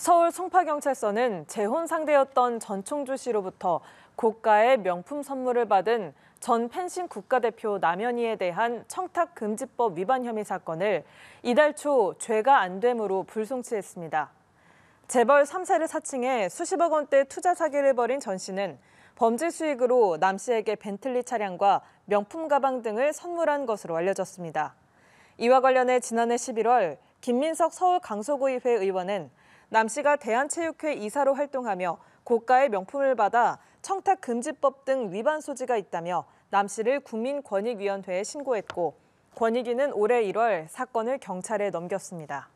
서울 송파경찰서는 재혼 상대였던 전총주 씨로부터 고가의 명품 선물을 받은 전 펜싱 국가대표 남연희에 대한 청탁금지법 위반 혐의 사건을 이달 초 죄가 안 됨으로 불송치했습니다. 재벌 3세를 사칭해 수십억 원대 투자 사기를 벌인 전 씨는 범죄 수익으로 남 씨에게 벤틀리 차량과 명품 가방 등을 선물한 것으로 알려졌습니다. 이와 관련해 지난해 11월 김민석 서울 강서구의회 의원은 남 씨가 대한체육회 이사로 활동하며 고가의 명품을 받아 청탁금지법 등 위반 소지가 있다며 남 씨를 국민권익위원회에 신고했고 권익위는 올해 1월 사건을 경찰에 넘겼습니다.